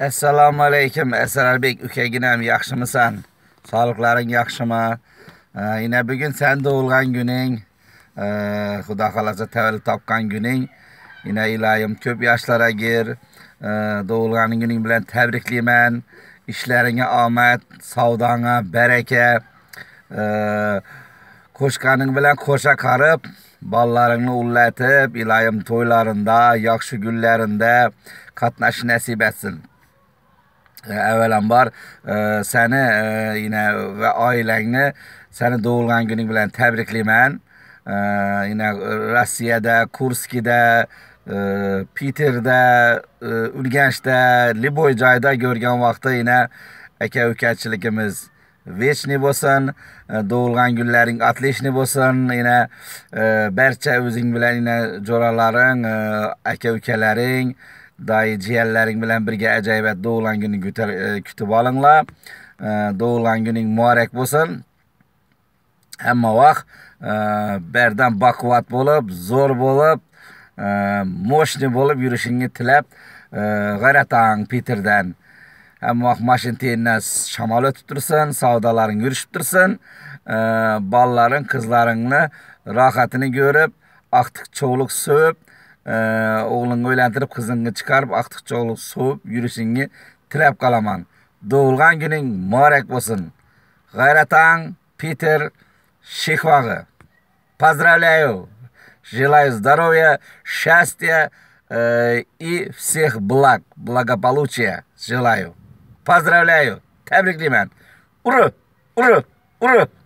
assalomu alaykum asrarbek ukaginam yaxshimisan sog'liqlaring yaxshimi yana bugun san tug'ilgan kuning xudo xohlasa tavallud topgan kuning yana ilohim ko'p yoshlar agir tug'ilgan kuning bilan tabriklayman ishlaringga omad savdong'a baraka qo'shganing bilan qo'sha qarib bolalaringni ullatib ilohim to'ylarında, yaxshi güllerinde qatnash nasib etsin E, avvalambor e, sani e, yana va oilangni sani tug'ilgan kuning bilan tabriklayman yana rossiyada kurskida piterda urganchda liboy joyda ko'rgan vaqtda yana aka ukachiligimiz vechniy bo'lsin tug'ilgan kunlaring отличный bo'lsin yana barcha o'zing bilan yana jo'ralaring aka ukalaring dai jiyanlaring bilan birga acayibet doğulan e, kutib olinglar e, doğulan kuning bulsun. bo'lsin bak, e, berden bakuvat bo'lib zo'r bo'lib e, moshni bo'lib yurishingni tilab g'ayratang Peter'den. Ama bak, maşın tenidan shamol tutursun, savdaların savdolaring yurishib tursin balların, qizlaringni rohatini ko'rib oqtiq cho'vliq so'yib оғылыңы ойландырып, қызыңы чықарып, ақтық жолы соып, үйрісіңі тіләп қаламан. Доғылған күнің мұарек босын. Қайратан Питер Шихвағы. Поздравляю! Желаю здоровья, счастья и всех благ, благополучия. Желаю. Поздравляю. Тәбрік демен. Ұры, ұры, ұры.